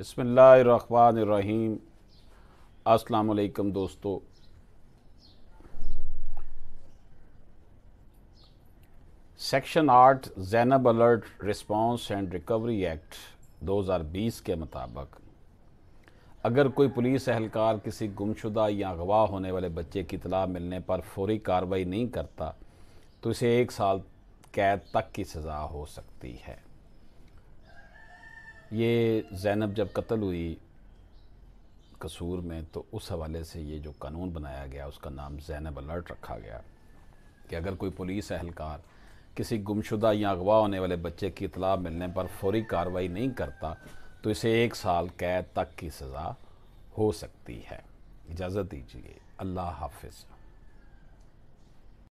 बसमीम अस्सलाम दोस्तों सेक्शन आठ Zainab alert response and recovery act 2020 के मुताबिक अगर कोई पुलिस एहलकार किसी गुमशुदा या अगवा होने वाले बच्चे की इतला मिलने पर फौरी कार्रवाई नहीं करता तो इसे एक साल कैद तक की सज़ा हो सकती है ये ज़ैनब जब कत्ल हुई कसूर में तो उस हवाले से ये जो कानून बनाया गया उसका नाम जैनब अलर्ट रखा गया कि अगर कोई पुलिस अहलकार किसी गुमशुदा या अगवा होने वाले बच्चे की इतला मिलने पर फौरी कार्रवाई नहीं करता तो इसे एक साल कैद तक की सज़ा हो सकती है इजाज़त दीजिए अल्लाह हाफिज़